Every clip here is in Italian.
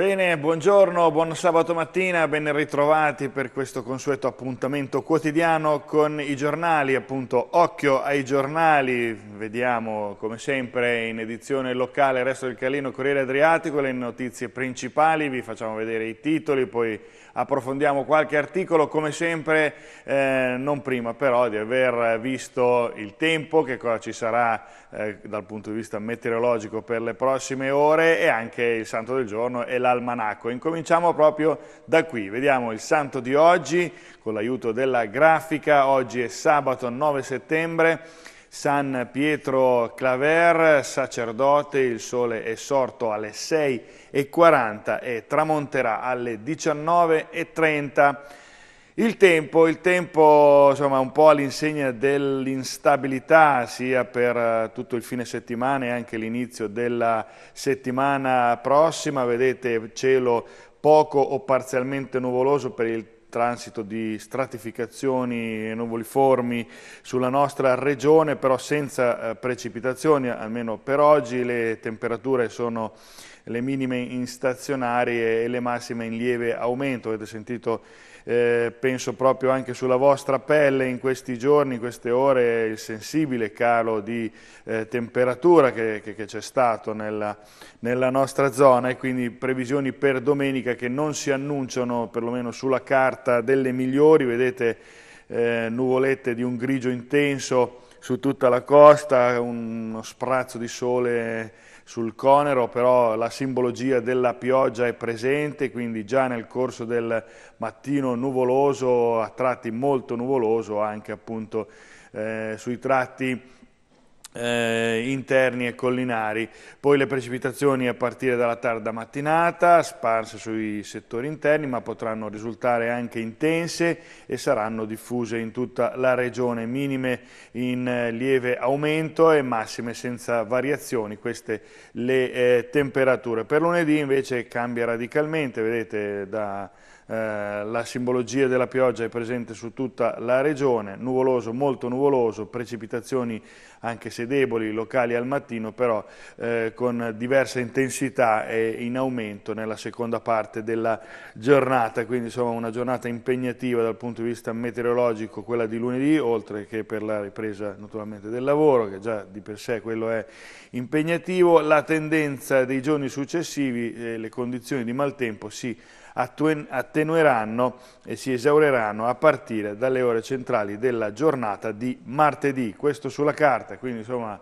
Bene, buongiorno, buon sabato mattina, ben ritrovati per questo consueto appuntamento quotidiano con i giornali, appunto occhio ai giornali, vediamo come sempre in edizione locale Resto del Calino, Corriere Adriatico, le notizie principali, vi facciamo vedere i titoli, poi approfondiamo qualche articolo, come sempre eh, non prima però di aver visto il tempo, che cosa ci sarà eh, dal punto di vista meteorologico per le prossime ore e anche il santo del giorno e l'almanacco. Incominciamo proprio da qui, vediamo il santo di oggi con l'aiuto della grafica, oggi è sabato 9 settembre San Pietro Claver, sacerdote, il sole è sorto alle 6.40 e tramonterà alle 19.30. Il tempo, il tempo insomma, un po' all'insegna dell'instabilità sia per eh, tutto il fine settimana e anche l'inizio della settimana prossima, vedete cielo poco o parzialmente nuvoloso per il tempo transito di stratificazioni nuvoliformi sulla nostra regione, però senza eh, precipitazioni, almeno per oggi le temperature sono le minime in stazionarie e le massime in lieve aumento, avete sentito eh, penso proprio anche sulla vostra pelle in questi giorni, in queste ore, il sensibile calo di eh, temperatura che, c'è stato nella, nella, nostra zona e quindi previsioni per domenica che non si annunciano, perlomeno sulla carta, delle migliori, vedete eh, nuvolette di un grigio intenso su tutta la costa, uno sprazzo di sole sul conero però la simbologia della pioggia è presente, quindi già nel corso del mattino nuvoloso, a tratti molto nuvoloso, anche appunto eh, sui tratti eh, interni e collinari, poi le precipitazioni a partire dalla tarda mattinata, sparse sui settori interni, ma potranno risultare anche intense e saranno diffuse in tutta la regione, minime in eh, lieve aumento e massime senza variazioni, queste le eh, temperature. Per lunedì invece cambia radicalmente, vedete da eh, la simbologia della pioggia è presente su tutta la regione, nuvoloso, molto nuvoloso, precipitazioni anche se deboli, locali al mattino, però eh, con diversa intensità e in aumento nella seconda parte della giornata, quindi insomma una giornata impegnativa dal punto di vista meteorologico, quella di lunedì, oltre che per la ripresa naturalmente del lavoro, che già di per sé quello è impegnativo, la tendenza dei giorni successivi, eh, le condizioni di maltempo si attenueranno e si esaureranno a partire dalle ore centrali della giornata di martedì. Questo sulla carta, quindi insomma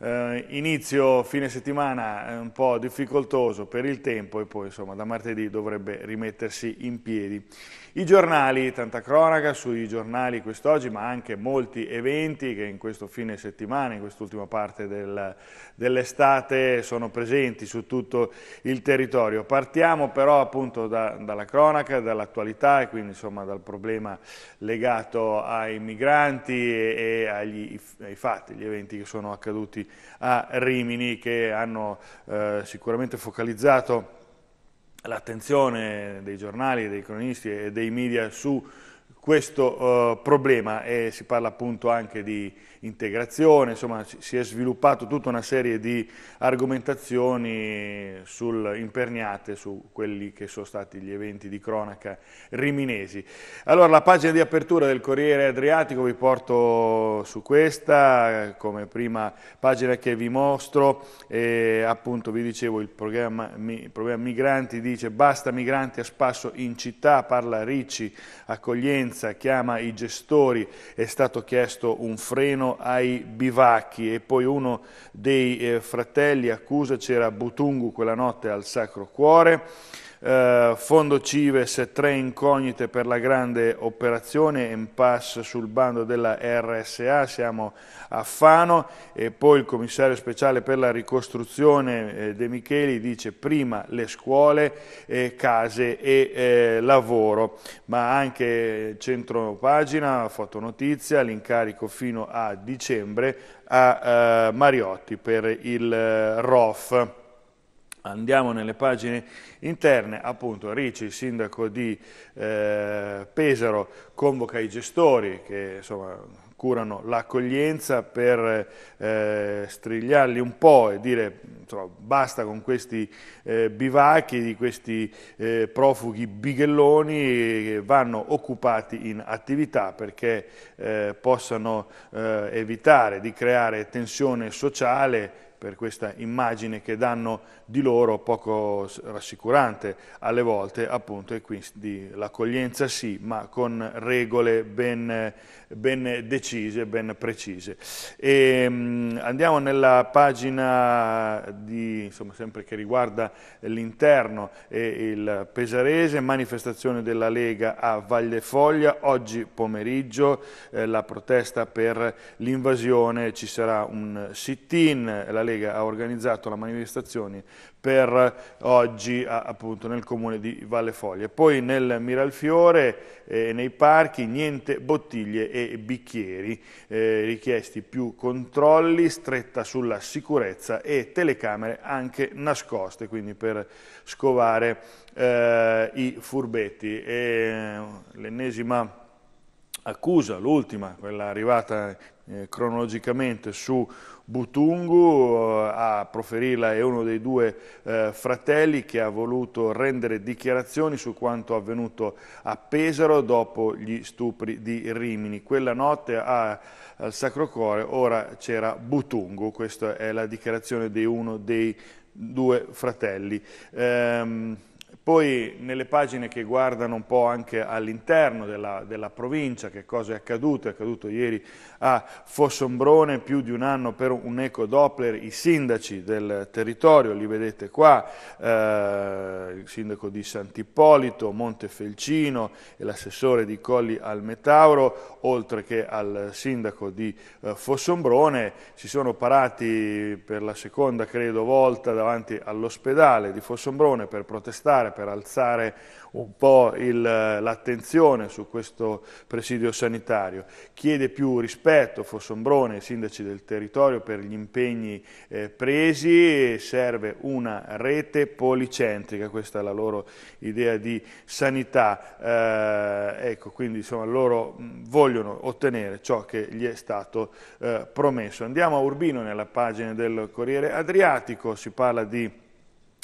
eh, inizio fine settimana eh, un po' difficoltoso per il tempo e poi insomma da martedì dovrebbe rimettersi in piedi. I giornali, tanta cronaca sui giornali quest'oggi, ma anche molti eventi che in questo fine settimana, in quest'ultima parte del, dell'estate, sono presenti su tutto il territorio. Partiamo però appunto da, dalla cronaca, dall'attualità e quindi insomma dal problema legato ai migranti e, e agli, ai fatti, gli eventi che sono accaduti a Rimini che hanno eh, sicuramente focalizzato l'attenzione dei giornali, dei cronisti e dei media su questo uh, problema e si parla appunto anche di, integrazione, insomma si è sviluppato tutta una serie di argomentazioni sul, imperniate su quelli che sono stati gli eventi di cronaca riminesi. Allora la pagina di apertura del Corriere Adriatico vi porto su questa come prima pagina che vi mostro, e appunto vi dicevo il programma, il programma Migranti dice basta migranti a spasso in città, parla Ricci, accoglienza, chiama i gestori, è stato chiesto un freno ai bivacchi e poi uno dei eh, fratelli accusa c'era Butungu quella notte al Sacro Cuore eh, fondo Cives, tre incognite per la grande operazione, impasse sul bando della RSA, siamo a Fano e poi il commissario speciale per la ricostruzione eh, De Micheli dice prima le scuole, eh, case e eh, lavoro, ma anche centro pagina, fotonotizia, l'incarico fino a dicembre a eh, Mariotti per il eh, ROF. Andiamo nelle pagine interne, appunto Ricci, il sindaco di eh, Pesaro, convoca i gestori che insomma, curano l'accoglienza per eh, strigliarli un po' e dire insomma, basta con questi eh, bivacchi di questi eh, profughi bighelloni che vanno occupati in attività perché eh, possano eh, evitare di creare tensione sociale per questa immagine che danno di loro poco rassicurante alle volte, appunto, e quindi l'accoglienza sì, ma con regole ben, ben decise, ben precise. E, ehm, andiamo nella pagina di, insomma, sempre che riguarda l'interno e il Pesarese, manifestazione della Lega a Vallefoglia, oggi pomeriggio eh, la protesta per l'invasione, ci sarà un sit-in, la Lega ha organizzato la manifestazione per oggi appunto nel comune di Valle Foglia. Poi nel Miralfiore, eh, nei parchi, niente bottiglie e bicchieri, eh, richiesti più controlli, stretta sulla sicurezza e telecamere anche nascoste, quindi per scovare eh, i furbetti. Eh, l'ennesima accusa, l'ultima, quella arrivata eh, cronologicamente su Butungu, eh, a proferirla è uno dei due eh, fratelli che ha voluto rendere dichiarazioni su quanto avvenuto a Pesaro dopo gli stupri di Rimini. Quella notte a, al Sacro Cuore ora c'era Butungu, questa è la dichiarazione di uno dei due fratelli. Ehm, poi nelle pagine che guardano un po' anche all'interno della, della, provincia, che cosa è accaduto, è accaduto ieri a Fossombrone, più di un anno per un eco-doppler, i sindaci del territorio, li vedete qua, eh, il sindaco di Sant'Ippolito, Montefelcino e l'assessore di Colli al Metauro, oltre che al sindaco di eh, Fossombrone, si sono parati per la seconda, credo, volta davanti all'ospedale di Fossombrone per protestare, per alzare un po' l'attenzione su questo presidio sanitario, chiede più rispetto Fossombrone ai sindaci del territorio per gli impegni eh, presi, serve una rete policentrica, questa è la loro idea di sanità, eh, ecco quindi insomma loro vogliono ottenere ciò che gli è stato eh, promesso. Andiamo a Urbino nella pagina del Corriere Adriatico, si parla di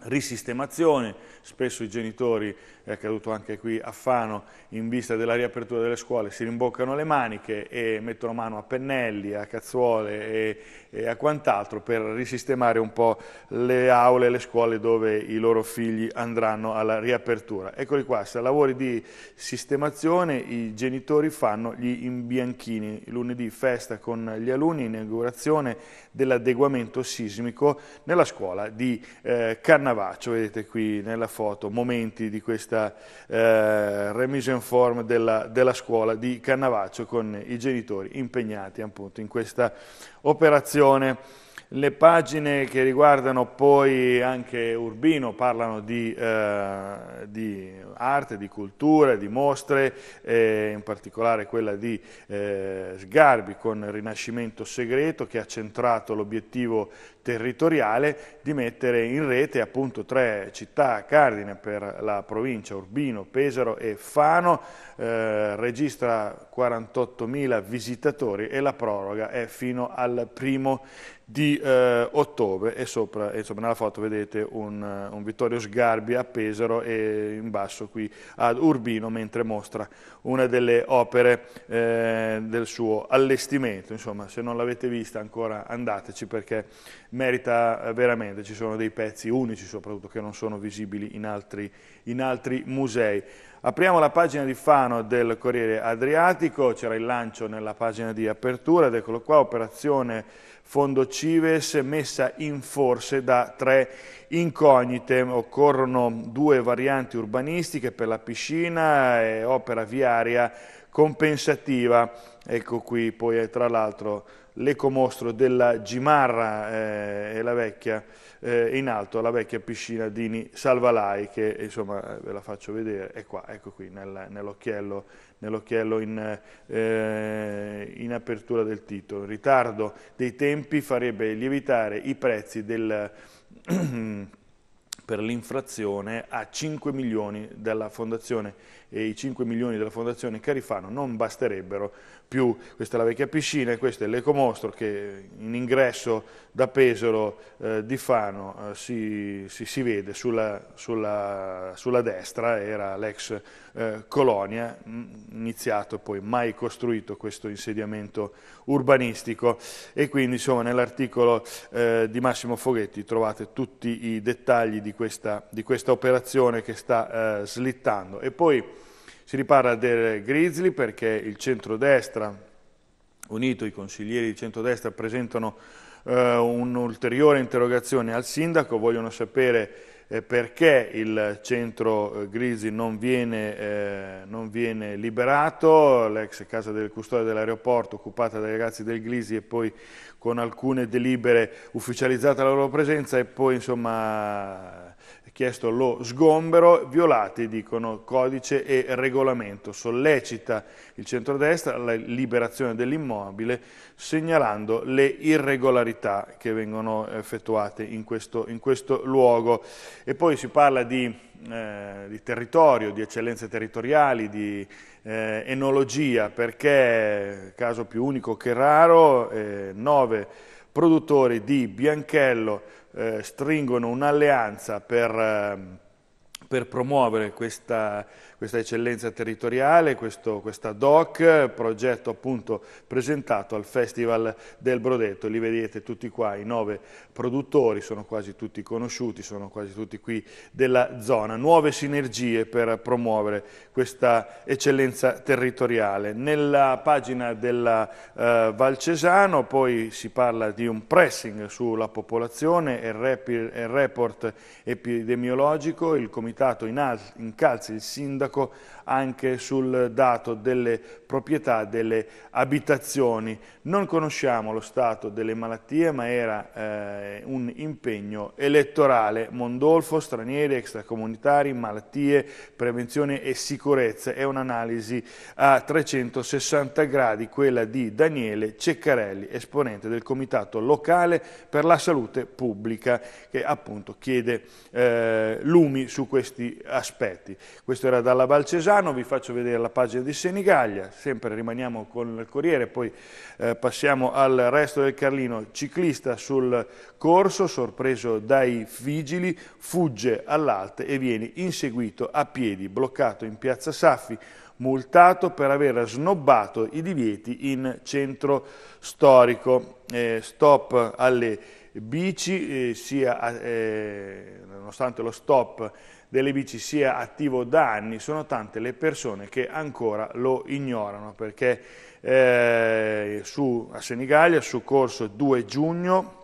risistemazione, spesso i genitori, è accaduto anche qui a Fano, in vista della riapertura delle scuole, si rimboccano le maniche e mettono mano a pennelli, a cazzuole e, e a quant'altro per risistemare un po' le aule, le scuole dove i loro figli andranno alla riapertura. Eccoli qua, lavori di sistemazione i genitori fanno gli imbianchini, lunedì festa con gli alunni, inaugurazione dell'adeguamento sismico nella scuola di eh, Cannes Cannavaccio, vedete qui nella foto, momenti di questa eh, remise form della, della, scuola di Cannavaccio con i genitori impegnati appunto in questa operazione. Le pagine che riguardano poi anche Urbino parlano di, eh, di arte, di cultura, di mostre, eh, in particolare quella di eh, Sgarbi con Rinascimento Segreto che ha centrato l'obiettivo territoriale di mettere in rete appunto tre città cardine per la provincia, Urbino, Pesaro e Fano, eh, registra 48.000 visitatori e la proroga è fino al primo di eh, ottobre e sopra, e sopra, nella foto vedete un, eh, un, Vittorio Sgarbi a Pesaro e in basso qui ad Urbino mentre mostra una delle opere eh, del suo allestimento. Insomma, se non l'avete vista ancora andateci perché merita eh, veramente, ci sono dei pezzi unici soprattutto che non sono visibili in altri, in altri musei. Apriamo la pagina di Fano del Corriere Adriatico, c'era il lancio nella pagina di apertura ed eccolo qua, operazione Fondo Cives messa in forse da tre incognite. Occorrono due varianti urbanistiche per la piscina e opera viaria compensativa. Ecco qui poi tra l'altro l'ecomostro della Gimarra eh, e la vecchia eh, in alto la vecchia piscina Dini Salvalai, che insomma eh, ve la faccio vedere, è qua, ecco qui, nel, nell'occhiello nell'occhiello in, eh, in, apertura del titolo. Il ritardo dei tempi farebbe lievitare i prezzi del, per l'infrazione a 5 milioni della fondazione e i 5 milioni della fondazione Carifano non basterebbero più questa è la vecchia piscina e questo è l'ecomostro che in ingresso da Pesaro eh, di Fano eh, si, si, si, vede sulla, sulla, sulla destra, era l'ex eh, colonia, iniziato poi mai costruito questo insediamento urbanistico e quindi nell'articolo eh, di Massimo Foghetti trovate tutti i dettagli di questa, di questa operazione che sta eh, slittando. E poi, si riparla del Grizzly perché il centrodestra unito, i consiglieri di centrodestra presentano eh, un'ulteriore interrogazione al sindaco, vogliono sapere eh, perché il centro eh, Grisi non viene, eh, non viene liberato, l'ex casa del custode dell'aeroporto occupata dai ragazzi del Grizzly e poi con alcune delibere ufficializzata la loro presenza e poi insomma chiesto lo sgombero, violati, dicono, codice e regolamento. Sollecita il centrodestra la liberazione dell'immobile segnalando le irregolarità che vengono effettuate in questo, in questo luogo. E poi si parla di, eh, di territorio, di eccellenze territoriali, di eh, enologia, perché, caso più unico che raro, eh, nove produttori di Bianchello, eh, stringono un'alleanza per, ehm, per promuovere questa, questa eccellenza territoriale, questo, questa DOC, progetto appunto presentato al Festival del Brodetto. Li vedete tutti qua, i nove produttori, sono quasi tutti conosciuti, sono quasi tutti qui della zona. Nuove sinergie per promuovere questa eccellenza territoriale. Nella pagina della eh, Valcesano poi si parla di un pressing sulla popolazione e il, rep il report epidemiologico, il comitato incalzi il sindaco anche sul dato delle proprietà delle abitazioni. Non conosciamo lo stato delle malattie, ma era eh, un impegno elettorale. Mondolfo, stranieri, extracomunitari, malattie, prevenzione e sicurezza. È un'analisi a 360 gradi, quella di Daniele Ceccarelli, esponente del Comitato Locale per la Salute Pubblica, che appunto chiede eh, lumi su questi aspetti. Questo era dalla Valcesana. Milano, vi faccio vedere la pagina di Senigallia, sempre rimaniamo con il Corriere, poi eh, passiamo al resto del Carlino, ciclista sul corso, sorpreso dai vigili, fugge all'alte e viene inseguito a piedi, bloccato in piazza Saffi, multato per aver snobbato i divieti in centro storico. Eh, stop alle bici, eh, sia, eh, nonostante lo stop delle bici sia attivo da anni, sono tante le persone che ancora lo ignorano perché eh, su, a Senigallia su corso 2 giugno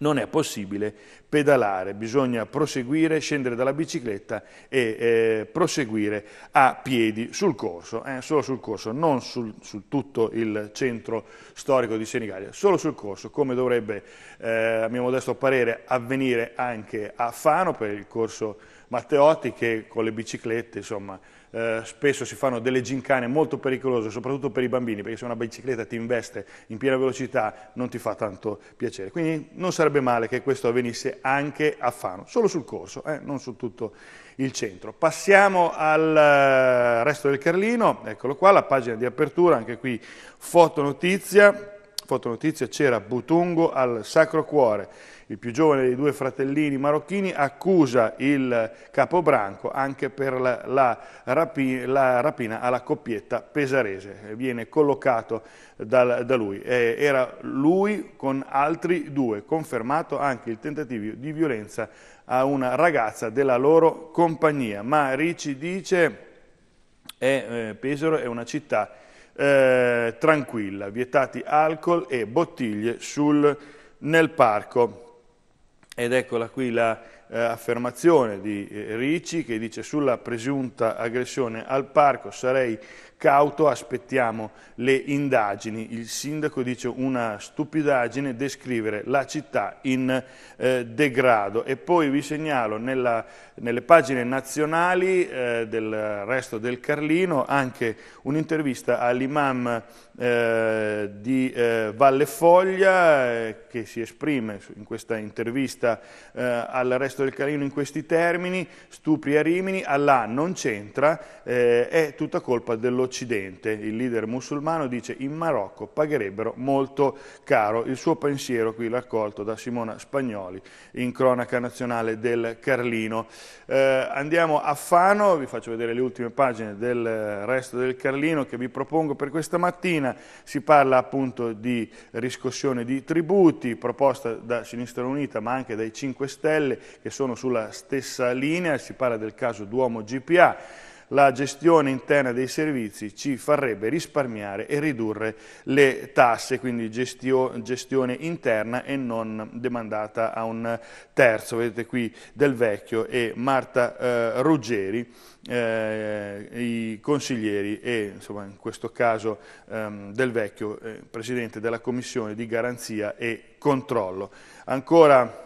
non è possibile pedalare, bisogna proseguire, scendere dalla bicicletta e eh, proseguire a piedi sul corso, eh, solo sul corso, non sul, su tutto il centro storico di Senigallia, solo sul corso, come dovrebbe, eh, a mio modesto parere, avvenire anche a Fano per il corso Matteotti che con le biciclette, insomma, eh, spesso si fanno delle gincane molto pericolose, soprattutto per i bambini, perché se una bicicletta ti investe in piena velocità non ti fa tanto piacere. Quindi non sarebbe male che questo avvenisse anche a Fano, solo sul corso, eh, non su tutto il centro. Passiamo al eh, resto del Carlino, eccolo qua, la pagina di apertura, anche qui foto notizia fotonotizia c'era Butungo al Sacro Cuore, il più giovane dei due fratellini marocchini, accusa il capobranco anche per la, la, rapi, la rapina alla coppietta pesarese, viene collocato da, da lui. Eh, era lui con altri due, confermato anche il tentativo di violenza a una ragazza della loro compagnia, ma Ricci dice che eh, Pesaro è una città eh, tranquilla, vietati alcol e bottiglie sul, nel parco. Ed eccola qui la eh, affermazione di eh, Ricci che dice sulla presunta aggressione al parco sarei cauto, aspettiamo le indagini. Il sindaco dice una stupidaggine descrivere la città in eh, degrado. E poi vi segnalo nella, nelle pagine nazionali eh, del resto del Carlino anche un'intervista all'imam eh, di eh, Valle Foglia eh, che si esprime in questa intervista eh, al resto Sesto del Carlino in questi termini, stupri a Rimini, Allah non c'entra, eh, è tutta colpa dell'Occidente. Il leader musulmano dice in Marocco pagherebbero molto caro. Il suo pensiero qui raccolto da Simona Spagnoli in cronaca nazionale del Carlino. Eh, andiamo a Fano, vi faccio vedere le ultime pagine del resto del Carlino che vi propongo per questa mattina. Si parla appunto di riscossione di tributi, proposta da Sinistra Unita ma anche dai 5 Stelle che sono sulla stessa linea, si parla del caso Duomo GPA, la gestione interna dei servizi ci farebbe risparmiare e ridurre le tasse, quindi gestio, gestione interna e non demandata a un terzo, vedete qui Del Vecchio e Marta eh, Ruggeri, eh, i consiglieri e insomma, in questo caso ehm, Del Vecchio, eh, Presidente della Commissione di Garanzia e Controllo. Ancora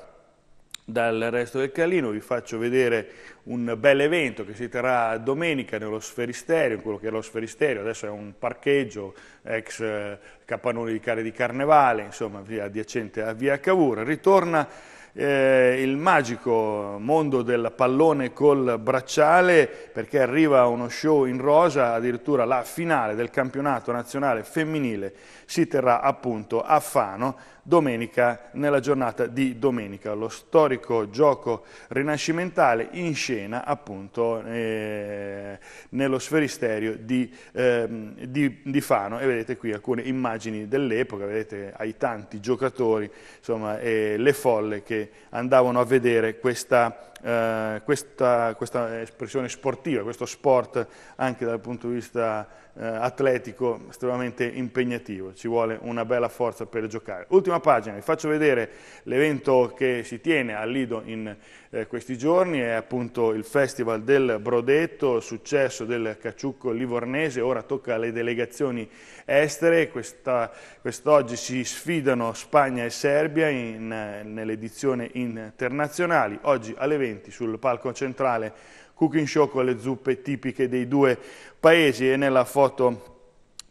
dal resto del Calino vi faccio vedere un bel evento che si terrà domenica nello Sferisterio, quello che è lo Sferisterio, adesso è un parcheggio ex eh, capannone di Care di Carnevale, insomma via adiacente a via Cavour, ritorna eh, il magico mondo del pallone col bracciale perché arriva uno show in rosa, addirittura la finale del campionato nazionale femminile si terrà appunto a Fano domenica, nella giornata di domenica, lo storico gioco rinascimentale in scena appunto eh, nello sferisterio di, eh, di, di, Fano e vedete qui alcune immagini dell'epoca, vedete ai tanti giocatori, insomma, eh, le folle che andavano a vedere questa eh, questa, questa, espressione sportiva, questo sport anche dal punto di vista eh, atletico estremamente impegnativo, ci vuole una bella forza per giocare. Ultima pagina, vi faccio vedere l'evento che si tiene a Lido in eh, questi giorni, è appunto il Festival del Brodetto, successo del Caciucco Livornese, ora tocca alle delegazioni estere, quest'oggi quest si sfidano Spagna e Serbia in, nelle edizioni internazionali, oggi all'evento eventi sul palco centrale cooking show con le zuppe tipiche dei due paesi e nella foto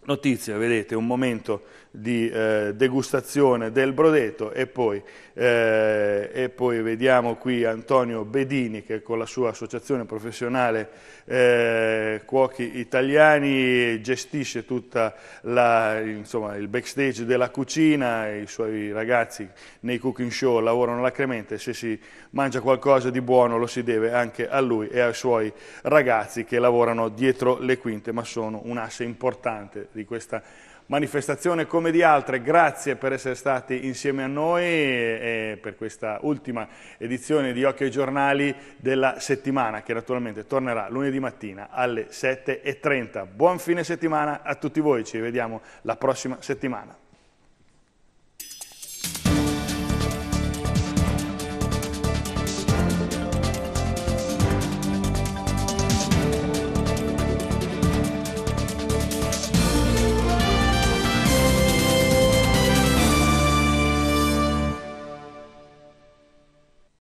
notizia vedete un momento di eh, degustazione del brodetto e poi, eh, e poi, vediamo qui Antonio Bedini che con la sua associazione professionale eh, Cuochi Italiani gestisce tutta la, insomma, il backstage della cucina, i suoi ragazzi nei cooking show lavorano lacrimente, se si mangia qualcosa di buono lo si deve anche a lui e ai suoi ragazzi che lavorano dietro le quinte ma sono un asse importante di questa manifestazione come di altre, grazie per essere stati insieme a noi e per questa ultima edizione di Occhio ai Giornali della settimana che naturalmente tornerà lunedì mattina alle 7.30. Buon fine settimana a tutti voi, ci vediamo la prossima settimana.